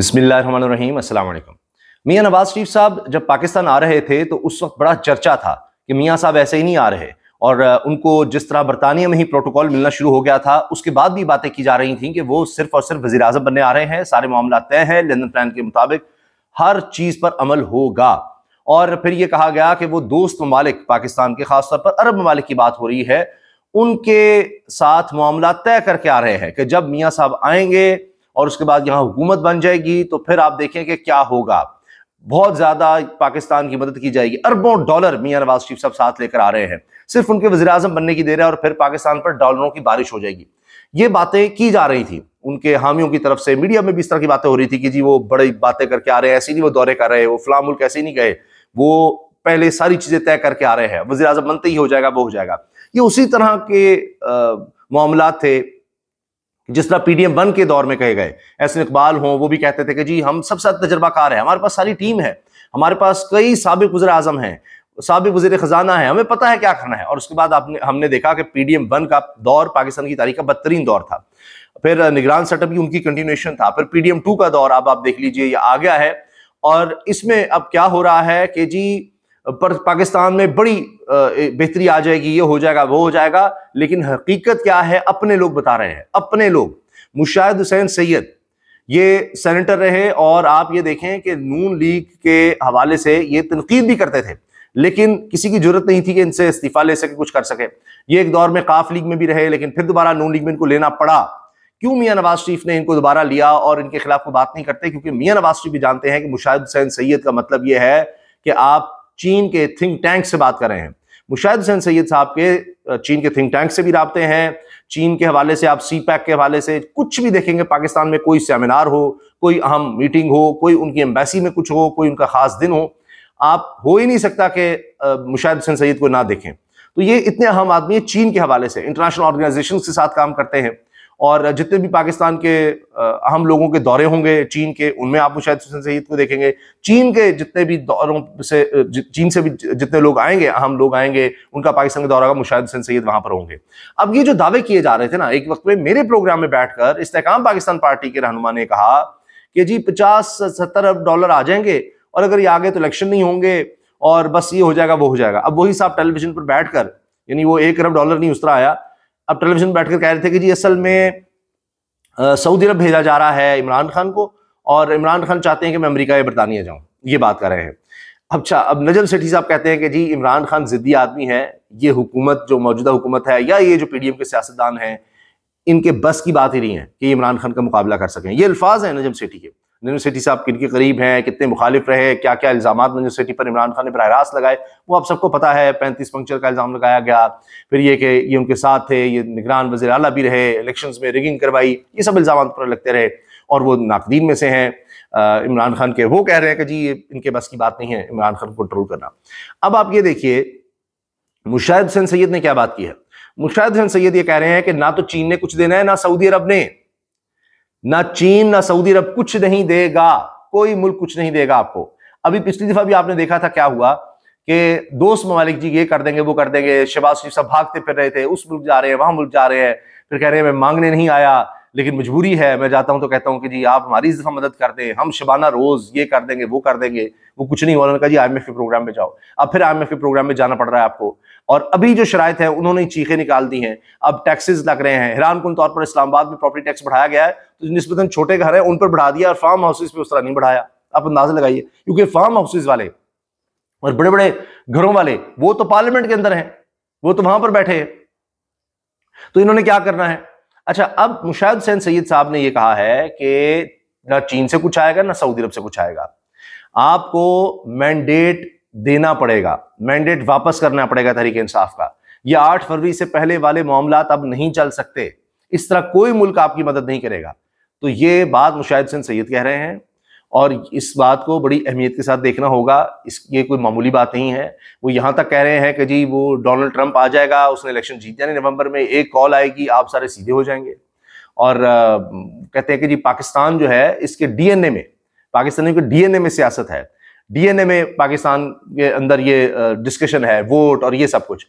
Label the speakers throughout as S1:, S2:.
S1: बिसमीम अस्सलाम मियाँ नवाज शरीफ साहब जब पाकिस्तान आ रहे थे तो उस वक्त बड़ा चर्चा था कि मियाँ साहब ऐसे ही नहीं आ रहे और उनको जिस तरह बरतानिया में ही प्रोटोकॉल मिलना शुरू हो गया था उसके बाद भी बातें की जा रही थी कि वो सिर्फ और सिर्फ वजी अजम बनने आ रहे हैं सारे मामला तय हैं लंदन प्लान के मुताबिक हर चीज़ पर अमल होगा और फिर ये कहा गया कि वो दोस्त ममालिक पाकिस्तान के खासतौर पर अरब ममालिक की बात हो रही है उनके साथ मामला तय करके आ रहे हैं कि जब मियाँ साहब आएंगे और उसके बाद यहाँ हुकूमत बन जाएगी तो फिर आप देखें कि क्या होगा बहुत ज़्यादा पाकिस्तान की मदद की जाएगी अरबों डॉलर मियाँ नवाज शरीफ साहब साथ लेकर आ रहे हैं सिर्फ उनके वजी अजम बनने की देर है और फिर पाकिस्तान पर डॉलरों की बारिश हो जाएगी ये बातें की जा रही थी उनके हामियों की तरफ से मीडिया में भी इस तरह की बातें हो रही थी कि जी वो बड़ी बातें करके आ रहे हैं ऐसे नहीं वो दौरे कर रहे हैं वो फला मुल्क ऐसे नहीं गए वो पहले सारी चीज़ें तय करके आ रहे हैं वजी अजम बनते ही हो जाएगा वो हो जाएगा ये उसी तरह के मामला थे जिस तरह पीडीएम वन के दौर में कहे गए ऐसे इकबाल हों वो भी कहते थे कि जी हम सबसे तजर्बाकार है हमारे पास सारी टीम है हमारे पास कई सबक वजर आजम हैं सबक वजीर खजाना है हमें पता है क्या करना है और उसके बाद आपने हमने देखा कि पीडीएम वन का दौर पाकिस्तान की तारीख का बदतरीन दौर था फिर निगरान सेटअप भी उनकी कंटिन्यूशन था फिर पीडीएम टू का दौर अब आप देख लीजिए ये आ गया है और इसमें अब क्या हो रहा है कि जी पर पाकिस्तान में बड़ी बेहतरी आ जाएगी ये हो जाएगा वो हो जाएगा लेकिन हकीकत क्या है अपने लोग बता रहे हैं अपने लोग मुशाहिद हुसैन सैयद ये सेनेटर रहे और आप ये देखें कि नून लीग के हवाले से ये तनकीद भी करते थे लेकिन किसी की जरूरत नहीं थी कि इनसे इस्तीफा ले सके कुछ कर सके ये एक दौर में काफ लीग में भी रहे लेकिन फिर दोबारा नून लीग में इनको लेना पड़ा क्यों मियाँ नवाज शरीफ ने इनको दोबारा लिया और इनके खिलाफ कोई बात नहीं करते क्योंकि मियाँ नवाज शरीफ भी जानते हैं कि मुशाहिद हुसैन सैयद का मतलब यह है कि आप चीन के थिंक टैंक से बात कर रहे हैं मुशाहिद हुसैन सैयद साहब के चीन के थिंक टैंक से भी रबते हैं चीन के हवाले से आप सी पैक के हवाले से कुछ भी देखेंगे पाकिस्तान में कोई सेमिनार हो कोई अहम मीटिंग हो कोई उनकी एम्बेसी में कुछ हो कोई उनका खास दिन हो आप हो ही नहीं सकता कि मुशाहिद हुसैन सैयद को ना देखें तो ये इतने अहम आदमी चीन के हवाले से इंटरनेशनल ऑर्गेनाइजेशन के साथ काम करते हैं और जितने भी पाकिस्तान के अहम लोगों के दौरे होंगे चीन के उनमें आप मुशाह हुसैन सईद को देखेंगे चीन के जितने भी दौरों से चीन से भी जितने लोग आएंगे अहम लोग आएंगे उनका पाकिस्तान का दौरा का मुशाहिद हुसैन सईद वहां पर होंगे अब ये जो दावे किए जा रहे थे ना एक वक्त में मेरे प्रोग्राम में बैठकर इस्तेकाम पाकिस्तान पार्टी के रहनुमा ने कहा कि जी पचास सत्तर अरब डॉलर आ जाएंगे और अगर ये आगे तो इलेक्शन नहीं होंगे और बस ये हो जाएगा वो हो जाएगा अब वही साहब टेलीविजन पर बैठ यानी वो एक अरब डॉलर नहीं उस तरह आया अब टेलीविजन बैठ कर कह रहे थे कि जी असल में सऊदी अरब भेजा जा रहा है इमरान खान को और इमरान खान चाहते हैं कि मैं अमरीका या बरतानिया जाऊँ ये बात कर रहे हैं अच्छा अब नजम सेठी साहब कहते हैं कि जी इमरान खान ज़िद्दी आदमी है ये हुकूमत जो मौजूदा हुकूमत है या ये जो पी डी एम के सियासतदान हैं इनके बस की बात ही नहीं है कि इमरान खान का मुकाबला कर सकें ये अल्फाज हैं नजम सेठी के यूनिवर्सिटी से आप किन के करीब हैं कितने मुखालिफ रहे क्या क्या इल्ज़ाम यूनिवर्सिटी पर इमरान खान ने बरह रास्त लगाए वो आप सबको पता है पैंतीस पंक्चर का इल्ज़ाम लगाया गया फिर ये कि ये उनके साथ थे ये निगरान वजी अला भी रहे इलेक्शन में रिगिंग करवाई ये सब इल्ज़ाम पर लगते रहे और वो नाकदीन में से हैं इमरान खान के वो कह रहे हैं कि जी इनके बस की बात नहीं है इमरान खान को कंट्रोल करना अब आप ये देखिए मुशाहिद हुसैन सैयद ने क्या बात की है मुशाहिद हुसैन सैयद ये कह रहे हैं कि ना तो चीन ने कुछ देना है ना सऊदी अरब ने ना चीन ना सऊदी अरब कुछ नहीं देगा कोई मुल्क कुछ नहीं देगा आपको अभी पिछली दफा भी आपने देखा था क्या हुआ कि दोस्त ममालिक जी ये कर देंगे वो कर देंगे शहबाज शरीफ साहब भागते फिर रहे थे उस मुल्क जा रहे हैं वहां मुल्क जा रहे हैं फिर कह रहे हैं मैं मांगने नहीं आया लेकिन मजबूरी है मैं जाता हूं तो कहता हूं कि जी आप हमारी इस दफा मदद कर दें हम शबाना रोज ये कर देंगे वो कर देंगे वो कुछ नहीं उन्होंने कहा जी आई एम एफ प्रोग्राम में जाओ अब फिर आई एम एफ प्रोग्राम में जाना पड़ रहा है आपको और अभी जो शराय है उन्होंने चीखें निकाल दी हैं अब टैक्सेस लग रहे हैं हैरान कुल तौर पर इस्लामाबाद में प्रॉपर्टी टैक्स बढ़ाया गया है तो निस्बतन छोटे घर हैं उन पर बढ़ा दिया और फार्म हाउसेज पर उस तरह नहीं बढ़ाया आप अंदाजा लगाइए क्योंकि फार्म हाउसेज वाले और बड़े बड़े घरों वाले वो तो पार्लियामेंट के अंदर हैं वो तो वहां पर बैठे हैं तो इन्होंने क्या करना है अच्छा अब मुशाद हुसैन सैयद साहब ने यह कहा है कि ना चीन से कुछ आएगा ना सऊदी अरब से कुछ आएगा आपको मैंडेट देना पड़ेगा मैंडेट वापस करना पड़ेगा तहरीक इंसाफ का या आठ फरवरी से पहले वाले मामला अब नहीं चल सकते इस तरह कोई मुल्क आपकी मदद नहीं करेगा तो ये बात मुशाहिद हुसैन सैयद कह रहे हैं और इस बात को बड़ी अहमियत के साथ देखना होगा इस ये कोई मामूली बात नहीं है वो यहाँ तक कह रहे हैं कि जी वो डोनाल्ड ट्रंप आ जाएगा उसने इलेक्शन जीत जाने नवंबर में एक कॉल आएगी आप सारे सीधे हो जाएंगे और आ, कहते हैं कि जी पाकिस्तान जो है इसके डीएनए में पाकिस्तानियों के डीएनए में सियासत है डीएनए में पाकिस्तान के अंदर ये डिस्कशन है वोट और ये सब कुछ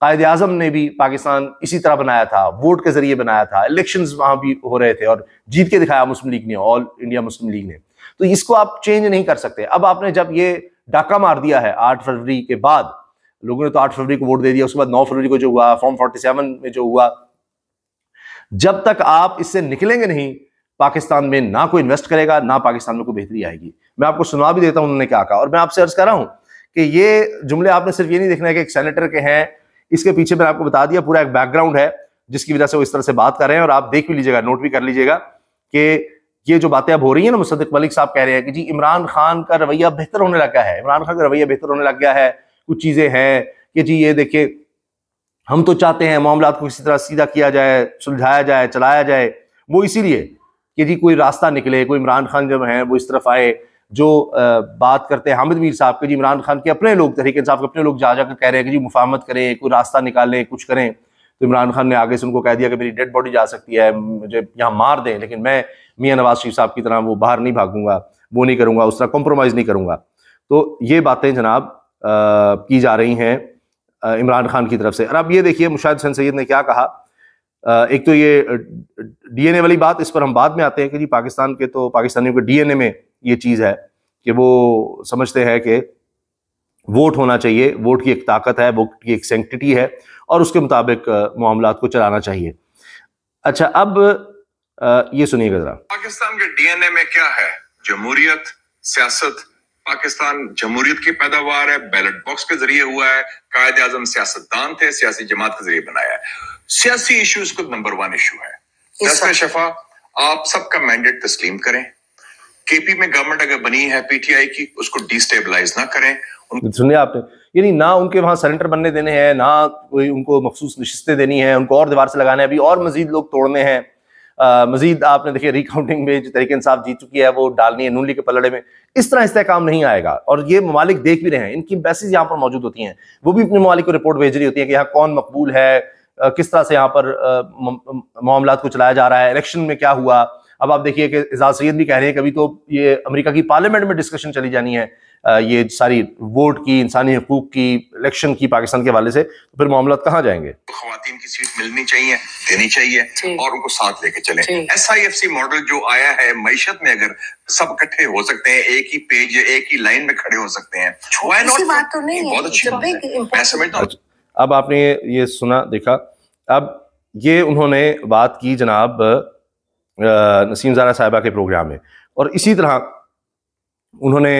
S1: कायद आजम ने भी पाकिस्तान इसी तरह बनाया था वोट के जरिए बनाया था इलेक्शन वहां भी हो रहे थे और जीत के दिखाया मुस्लिम लीग ने ऑल इंडिया मुस्लिम लीग ने तो इसको आप चेंज नहीं कर सकते अब आपने जब ये डाका मार दिया है आठ फरवरी के बाद लोगों ने तो आठ फरवरी को वोट दे दिया उसके बाद नौ फरवरी को जो हुआ फॉर्म फोर्टी सेवन में जो हुआ जब तक आप इससे निकलेंगे नहीं पाकिस्तान में ना कोई इन्वेस्ट करेगा ना पाकिस्तान में कोई बेहतरी आएगी मैं आपको सुना भी देता हूं उन्होंने क्या कहा और मैं आपसे अर्ज कर रहा हूं कि ये जुमले आपने सिर्फ ये नहीं देखना है कि एक सेनेटर के हैं इसके पीछे मैंने आपको बता दिया पूरा एक बैकग्राउंड है जिसकी वजह से वो इस तरह से बात कर रहे हैं और आप देख भी लीजिएगा नोट भी कर लीजिएगा कि ये जो बातें अब हो रही है ना मुस्तक मलिक साहब कह रहे हैं कि जी इमरान खान का रवैया बेहतर होने लग गया है इमरान खान का रवैया बेहतर होने लग गया है कुछ चीजें हैं कि जी ये देखिए हम तो चाहते हैं मामला को किसी तरह सीधा किया जाए सुलझाया जाए चलाया जाए वो इसीलिए कि जी कोई रास्ता निकले कोई इमरान खान जब है वो इस तरफ आए जो बात करते हैं हामिद मीर साहब के जी इमरान खान के अपने लोग तरीके साहब के अपने लोग जा जाकर कह रहे हैं कि जी मुफामत करें कोई रास्ता निकालें कुछ करें तो इमरान खान ने आगे से उनको कह दिया कि मेरी डेड बॉडी जा सकती है मुझे यहाँ मार दें लेकिन मैं मियाँ नवाज शरीफ साहब की तरह वो बाहर नहीं भागूंगा वो नहीं करूँगा उस तरह कॉम्प्रोमाइज़ नहीं करूँगा तो ये बातें जनाब आ, की जा रही हैं इमरान खान की तरफ से और अब ये देखिए मुशाह हुसैन सैद ने क्या कहा आ, एक तो ये डीएनए वाली बात इस पर हम बाद में आते हैं कि जी पाकिस्तान के तो पाकिस्तानियों के डीएनए में ये चीज़ है कि वो समझते हैं कि वोट होना चाहिए वोट की एक ताकत है वोट की एक सेंटिटी है और उसके मुताबिक मामला को चलाना चाहिए अच्छा अब आ, ये सुनिएगा जरा पाकिस्तान के डीएनए में क्या है जमहूरियत सियासत पाकिस्तान जमहूरियत की पैदावार है बैलेट बॉक्स के जरिए हुआ है कायद आजम सियासतदान थे सियासी जमात के जरिए बनाया है सियासी इशू इसको नंबर वन इशू है शफा आप सबका मैंडेट तस्लीम करें केपी में गवर्नमेंट अगर बनी है पीटीआई की उसको डिस्टेबलाइज ना करें सुनिए आपने यानी ना उनके वहां सरेंडर बनने देने हैं ना कोई उनको मखसूस नशिस्तें देनी है उनको और दीवार से लगाने अभी और मजीद लोग तोड़ने हैं मजीद आपने देखिए रिकाउंटिंग में जो तरीके इंसाफ जीत चुकी है वो डालनी है नून के पलड़े में इस तरह इसका काम नहीं आएगा और ये ममालिक देख भी रहे हैं इनकी बेसिस यहाँ पर मौजूद होती हैं वो भी अपने ममालिक को रिपोर्ट भेज रही होती है कि यहाँ कौन मकबूल है किस तरह से यहाँ पर मामला को चलाया जा रहा है इलेक्शन में क्या हुआ अब आप देखिए कि एजाज सैद भी कह रहे हैं कभी तो ये अमेरिका की पार्लियामेंट में डिस्कशन चली जानी है ये सारी वोट की इंसानी हकूक की इलेक्शन की पाकिस्तान के हवाले से तो फिर मामला कहाँ जाएंगे खातन की सीट मिलनी चाहिए देनी चाहिए और उनको साथ लेके चले S I F C model जो आया है मीशत में अगर सब इकट्ठे हो सकते हैं एक ही पेज एक ही लाइन में खड़े हो सकते हैं तो अच्छा, अब आपने ये सुना देखा अब ये उन्होंने बात की जनाब नसीम जारा साहिबा के प्रोग्राम में और इसी तरह उन्होंने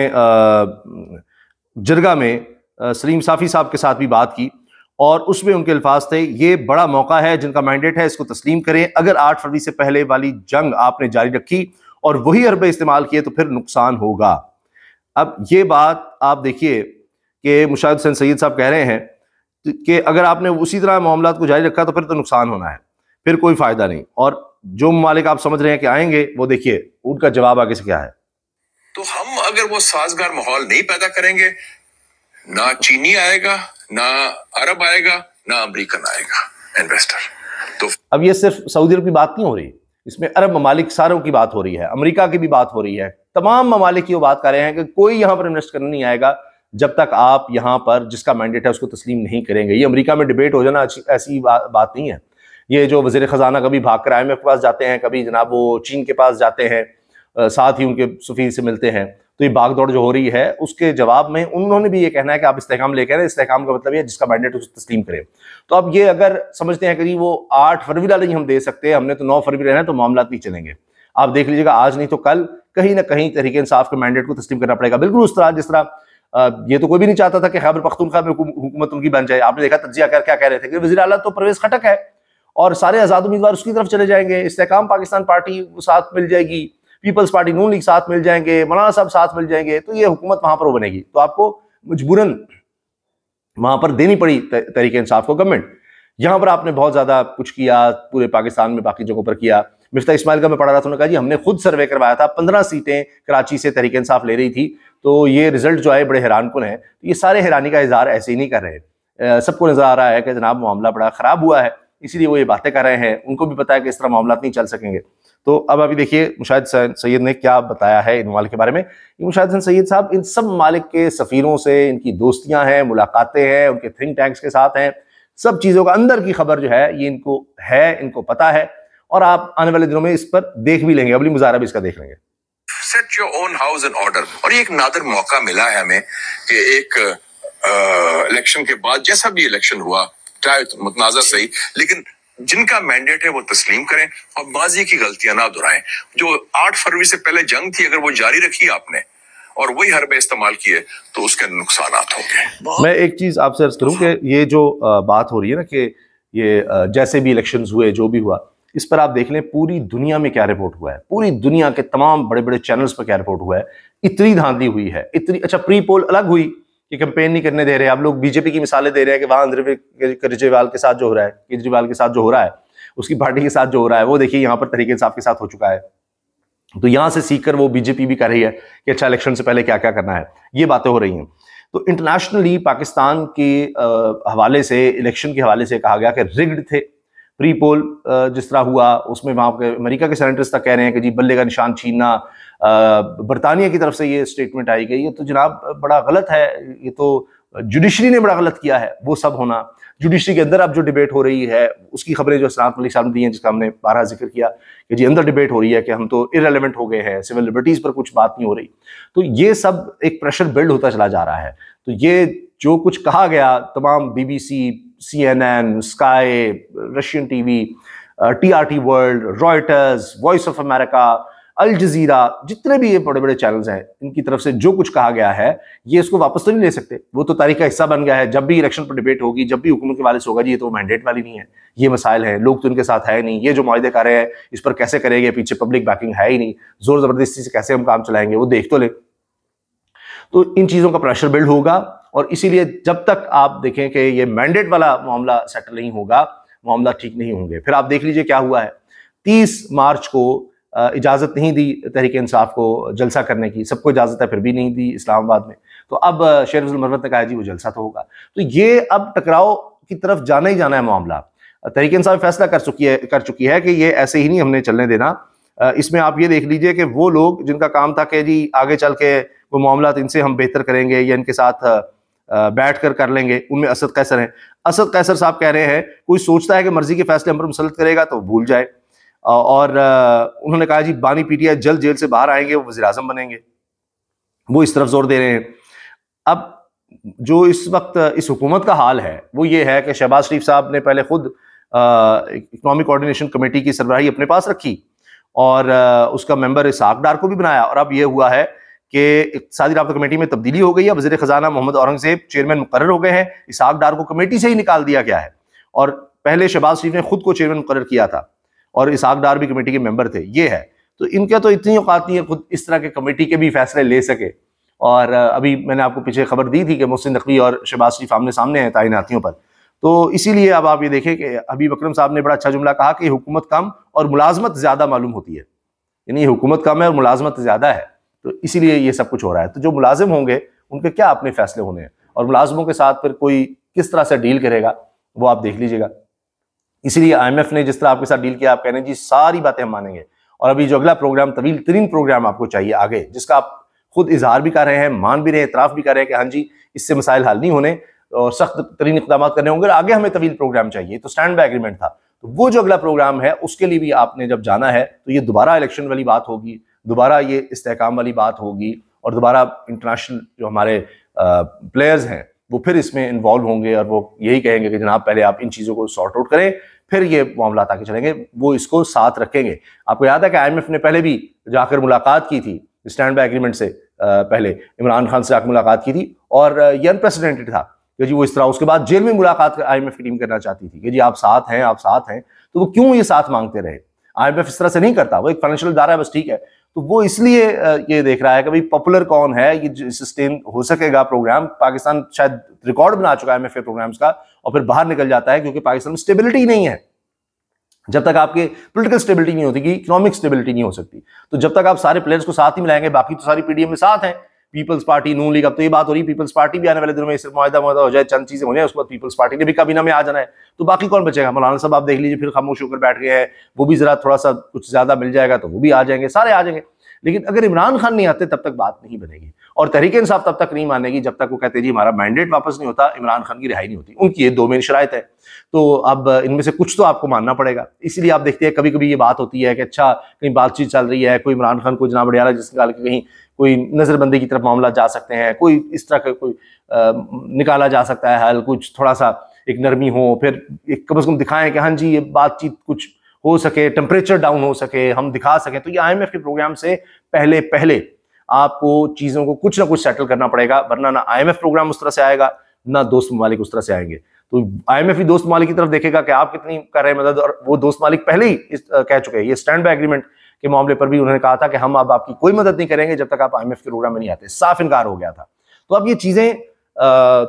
S1: जरगा में सलीम साफ़ी साहब के साथ भी बात की और उसमें उनके अल्फाज थे ये बड़ा मौका है जिनका मैंडेट है इसको तस्लीम करें अगर आठ फरवरी से पहले वाली जंग आपने जारी रखी और वही अरबे इस्तेमाल किए तो फिर नुकसान होगा अब ये बात आप देखिए कि मुशाह हुसैन सैद साहब कह रहे हैं कि अगर आपने उसी तरह मामला को जारी रखा तो फिर तो नुकसान होना है फिर कोई फ़ायदा नहीं और जो मालिक आप समझ रहे हैं कि आएंगे वो देखिए उनका जवाब आगे से क्या है तो हम अगर वो साजगार माहौल नहीं पैदा करेंगे ना चीनी आएगा ना अरब आएगा ना अमरीकन आएगा इन्वेस्टर तो अब ये सिर्फ सऊदी अरब की बात नहीं हो रही इसमें अरब ममालिक सारों की बात हो रही है अमेरिका की भी बात हो रही है तमाम ममालिक की वो बात कर रहे हैं कि कोई यहां पर इन्वेस्ट करने नहीं आएगा जब तक आप यहां पर जिसका मैंडेट है उसको तस्लीम नहीं करेंगे ये अमेरिका में डिबेट हो जाना ऐसी बात नहीं है ये जो वजीर ख़जाना कभी कर आई के पास जाते हैं कभी जनाब वो चीन के पास जाते हैं साथ ही उनके सफ़ीर से मिलते हैं तो ये भाग दौड़ जो हो रही है उसके जवाब में उन्होंने भी ये कहना है कि आप इस्तेकाम लेकर आए इस्तेकाम का मतलब ये जिसका मैंडेट उसे तस्लीम करें तो अब ये अगर समझते हैं कि वो आठ फरवरी वाले ही हम दे सकते हैं हमने तो नौ फरवरी रहना है तो मामला भी तो चलेंगे आप देख लीजिएगा आज नहीं तो कल कहीं ना कहीं तरीके इंसाफ के मैंडेट को तस्लीम करना पड़ेगा बिल्कुल उस तरह जिस तरह ये तो कोई भी नहीं चाहता था कि खैबर पख्तूनखा में हुकूमत उनकी बन जाए आपने देखा तजिया कर क्या कह रहे थे कि वजी अला तो प्रवेश खटक है और सारे आज़ाद उम्मीदवार उसकी तरफ चले जाएंगे इस्तेकाम पाकिस्तान पार्टी साथ मिल जाएगी पीपल्स पार्टी नून लीग साथ मिल जाएंगे मौलाना साहब साथ मिल जाएंगे तो ये हुकूमत वहां पर बनेगी तो आपको मजबूरन वहां पर देनी पड़ी तरीके इंसाफ को गवर्नमेंट यहाँ पर आपने बहुत ज़्यादा कुछ किया पूरे पाकिस्तान में बाकी जगहों पर किया मिफ्ता इस्माइल का मैं पढ़ा रहा था उन्होंने कहा जी हमने खुद सर्वे करवाया था पंद्रह सीटें कराची से तरीक़े इंसाफ ले रही थी तो ये रिजल्ट जो है बड़े हैरान कन है तो ये सारे हैरानी का इजहार ऐसे ही नहीं कर रहे सबको नजर आ रहा है कि जनाब मामला बड़ा खराब हुआ है इसीलिए वो ये बातें कर रहे हैं उनको भी पता है कि इस तरह मामला नहीं चल सकेंगे तो अब अभी देखिए मुशाहिद सैयद ने क्या बताया है इन मालिक के बारे में मुशाहिद हसन सैयद साहब इन सब मालिक के सफ़ीरों से इनकी दोस्तियां हैं मुलाकातें हैं उनके थिंक टैंक्स के साथ हैं सब चीज़ों का अंदर की खबर जो है ये इनको है इनको पता है और आप आने वाले दिनों में इस पर देख भी लेंगे अगली मुजाहरा भी इसका देख लेंगे set your own house in order और ये एक नादर मौका मिला है हमें कि एक इलेक्शन के बाद जैसा भी इलेक्शन हुआ चाहे तो मतनाजा सही लेकिन जिनका मैंडेट है वो तस्लीम करें और माजी की गलतियां ना दोहराएं जो आठ फरवरी से पहले जंग थी अगर वो जारी रखी आपने और वही हरबे इस्तेमाल किए तो उसके नुकसान होंगे मैं एक चीज आपसे अर्ज करूं कि ये जो बात हो रही है ना कि ये जैसे भी इलेक्शन हुए जो भी हुआ इस पर आप देख लें पूरी दुनिया में क्या रिपोर्ट हुआ है पूरी दुनिया के तमाम बड़े बड़े चैनल्स पर क्या रिपोर्ट हुआ है इतनी धांधली हुई है इतनी अच्छा प्री पोल अलग हुई कि कंपेयर नहीं करने दे रहे आप लोग बीजेपी की मिसालें दे रहे हैं कि वहां अरविंद केजरीवाल के साथ जो हो रहा है केजरीवाल के साथ जो हो रहा है उसकी पार्टी के साथ जो हो रहा है वो देखिए यहाँ पर तरीके इंसाफ के साथ हो चुका है तो यहाँ से सीखकर वो बीजेपी भी कर रही है कि अच्छा इलेक्शन से पहले क्या क्या करना है ये बातें हो रही हैं तो इंटरनेशनली पाकिस्तान के हवाले से इलेक्शन के हवाले से कहा गया कि रिग्ड थे प्री पोल uh, जिस तरह हुआ उसमें वहाँ के अमेरिका के सेनेटर्स तक कह रहे हैं कि जी बल्ले का निशान छीनना uh, बरतानिया की तरफ से ये स्टेटमेंट आई गई ये तो जनाब uh, बड़ा गलत है ये तो जुडिशरी ने बड़ा गलत किया है वो सब होना जुडिशरी के अंदर अब जो डिबेट हो रही है उसकी खबरें जो असरात मलिक साहब ने दी हैं जिसका हमने बारह जिक्र किया कि जी अंदर डिबेट हो रही है कि हम तो इरेलीवेंट हो गए हैं सिविल लिबर्टीज़ पर कुछ बात नहीं हो रही तो ये सब एक प्रेशर बिल्ड होता चला जा रहा है तो ये जो कुछ कहा गया तमाम BBC CNN, Sky, Russian TV, TRT uh, World, Reuters, Voice of America, Al Jazeera जितने भी ये बड़े बड़े चैनल्स हैं इनकी तरफ से जो कुछ कहा गया है ये इसको वापस तो नहीं ले सकते वो तो तारीख का हिस्सा बन गया है जब भी इलेक्शन पर डिबेट होगी जब भी हुकूमत के वाले होगा जी ये तो मैंडेट वाली नहीं है ये मसाइल हैं लोग तो इनके साथ है नहीं ये जो माहे कर रहे हैं इस पर कैसे करेंगे पीछे पब्लिक बैकिंग है ही नहीं जोर जबरदस्ती से कैसे हम काम चलाएंगे वो देख तो ले तो इन चीज़ों का प्रेशर बिल्ड होगा और इसीलिए जब तक आप देखें कि ये मैंडेट वाला मामला सेटल नहीं होगा मामला ठीक नहीं होंगे फिर आप देख लीजिए क्या हुआ है तीस मार्च को इजाज़त नहीं दी तहरीक इंसाफ को जलसा करने की सबको इजाज़त है फिर भी नहीं दी इस्लामाबाद में तो अब शेर मरवत ने कहा जी वो जलसा तो होगा तो ये अब टकराव की तरफ जाना ही जाना है मामला तहरीक इंसाफ फैसला कर चुकी है कर चुकी है कि ये ऐसे ही नहीं हमने चलने देना इसमें आप ये देख लीजिए कि वो लोग जिनका काम था कि जी आगे चल के वो मामला तो इनसे हम बेहतर करेंगे या इनके साथ बैठ कर कर लेंगे उनमें असद कैसर हैं असद कैसर साहब कह रहे हैं कोई सोचता है कि मर्जी के फैसले हम पर मुसलत करेगा तो भूल जाए और उन्होंने कहा जी बानी पीटीआई जल्द जेल से बाहर आएंगे वो वजी अजम बनेंगे वो इस तरफ जोर दे रहे हैं अब जो इस वक्त इस हुकूमत का हाल है वो ये है कि शहबाज शरीफ साहब ने पहले खुद इकनॉमिक कोऑर्डिनेशन कमेटी की सरबराही अपने पास रखी और आ, उसका मेंबर इसहाक डार को भी बनाया और अब ये हुआ है कि इकतदी रबा कमेटी में तब्दीली हो गई है वजीर खजाना मोहम्मद औरंगजेब चेयरमैन मुकर हो गए हैं इसाक डार को कमेटी से ही निकाल दिया गया है और पहले शहबाज शरीफ ने खुद को चेयरमैन मुकर किया था और इसहाक डार भी कमेटी के मेम्बर थे ये है तो इनके तो इतनी औकात नहीं है खुद इस तरह के कमेटी के भी फैसले ले सके और अभी मैंने आपको पीछे खबर दी थी कि मोहसिन नकवी और शहबाज शरीफ आमने सामने हैं तैनातियों पर तो इसीलिए अब आप ये देखें कि अभी बकरम साहब ने बड़ा अच्छा जुमला कहा कि हुकूमत कम और मुलाजमत ज़्यादा मालूम होती है यानी हुकूमत कम है और मुलाजमत ज़्यादा है तो इसीलिए ये सब कुछ हो रहा है तो जो मुलाजिम होंगे उनके क्या अपने फैसले होने हैं और मुलाजमों के साथ फिर कोई किस तरह से डील करेगा वो आप देख लीजिएगा इसीलिए आईएमएफ ने जिस तरह आपके साथ डील किया आप कह रहे हैं जी सारी बातें हम मानेंगे और अभी जो अगला प्रोग्राम तवील तरीन प्रोग्राम आपको चाहिए आगे जिसका आप खुद इजहार भी कर रहे हैं मान भी रहे हैं इतराफ भी कर रहे हैं कि हाँ जी इससे मसाइल हल नहीं होने और सख्त तरीन इकदाम करने होंगे आगे हमें तवील प्रोग्राम चाहिए तो स्टैंड बाय एग्रीमेंट था तो वो जो अगला प्रोग्राम है उसके लिए भी आपने जब जाना है तो ये दोबारा इलेक्शन वाली बात होगी दोबारा ये इस्तेकाम वाली बात होगी और दोबारा इंटरनेशनल जो हमारे प्लेयर्स हैं वो फिर इसमें इन्वॉल्व होंगे और वो यही कहेंगे कि जनाब पहले आप इन चीज़ों को सॉर्ट आउट करें फिर ये मामला आके चलेंगे वो इसको साथ रखेंगे आपको याद है कि आई ने पहले भी जाकर मुलाकात की थी स्टैंड बाय एग्रीमेंट से पहले इमरान खान से जाकर मुलाकात की थी और ये अनप्रेसिडेंटेड था कि जी वो इस तरह उसके बाद जेल में मुलाकात आई एम की टीम करना चाहती थी कि जी आप साथ हैं आप साथ हैं तो वो क्यों ये साथ मांगते रहे आई एम इस तरह से नहीं करता वो एक फाइनेंशियल इदारा है बस ठीक है तो वो इसलिए ये देख रहा है कि भाई पॉपुलर कौन है ये सस्टेन हो सकेगा प्रोग्राम पाकिस्तान शायद रिकॉर्ड बना चुका है मेफे प्रोग्राम्स का और फिर बाहर निकल जाता है क्योंकि पाकिस्तान में स्टेबिलिटी नहीं है जब तक आपके पॉलिटिकल स्टेबिलिटी नहीं होती इकोनॉमिक स्टेबिलिटी नहीं हो सकती तो जब तक आप सारे प्लेयर्स को साथ ही मिलाएंगे बाकी तो सारी पीडीएम में साथ हैं पीपल्स पार्टी नू लीग अब तो ये बात हो रही है पीपल्स पार्टी भी आने वाले दिनों में सिर्फ माहदा माहदा हो जाए चंद चीजें हो जाए उसके बाद पीपल्स पार्टी ने भी कभी ना में आ जाना है तो बाकी कौन बचेगा मौलाना साहब आप देख लीजिए फिर खामोश होकर बैठ गए हैं वो भी जरा थोड़ा सा कुछ ज्यादा मिल जाएगा तो वो भी आ जाएंगे सारे आ जाएंगे लेकिन अगर इमरान खान नहीं आते तब तक बात नहीं बनेगी और तहरीक इंसाफ तब तक नहीं मानेगी जब तक वो कहते जी हमारा मैंडेट वापस नहीं होता इमरान खान की रिहाई नहीं होती उनकी ये दो मेन शरात है तो अब इनमें से कुछ तो आपको मानना पड़ेगा इसीलिए आप देखते हैं कभी कभी ये बात होती है कि अच्छा कहीं बातचीत चल रही है कोई इमरान खान को जनाब अडियाला जिस निकाल के कहीं कोई नज़रबंदी की तरफ मामला जा सकते हैं कोई इस तरह का कोई निकाला जा सकता है हल कुछ थोड़ा सा एक नरमी हो फिर एक कम अज़ कम दिखाएं कि हाँ जी ये बातचीत कुछ हो सके टेम्परेचर डाउन हो सके हम दिखा सकें तो ये आई के प्रोग्राम से पहले पहले आपको चीज़ों को कुछ ना कुछ सेटल करना पड़ेगा वरना ना आई प्रोग्राम उस तरह से आएगा ना दोस्त ममालिक उस तरह से आएंगे तो आई एम एफ दोस्त मालिक की तरफ देखेगा कि आप कितनी कर रहे हैं मदद और वो दोस्त मालिक पहले ही इस, आ, कह चुके हैं ये स्टैंड बाय एग्रीमेंट के मामले पर भी उन्होंने कहा था कि हम अब आपकी कोई मदद नहीं करेंगे जब तक आप आई के प्रोग्राम में नहीं आते साफ इनकार हो गया था तो अब ये चीज़ें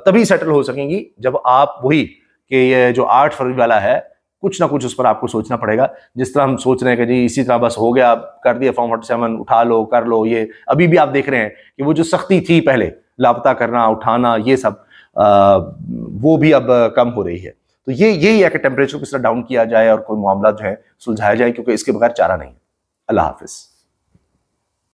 S1: तभी सेटल हो सकेंगी जब आप वही कि ये जो आठ फरवरी वाला है कुछ ना कुछ उस पर आपको सोचना पड़ेगा जिस तरह हम सोच रहे हैं कि जी इसी तरह बस हो गया कर दिया फॉर्म फोर्टी सेवन उठा लो कर लो ये अभी भी आप देख रहे हैं कि वो जो सख्ती थी पहले लापता करना उठाना ये सब आ, वो भी अब कम हो रही है तो ये यही है कि टेम्परेचर किस तरह डाउन किया जाए और कोई मामला जो है सुलझाया जाए क्योंकि इसके बगैर चारा नहीं है अल्लाह हाफिज़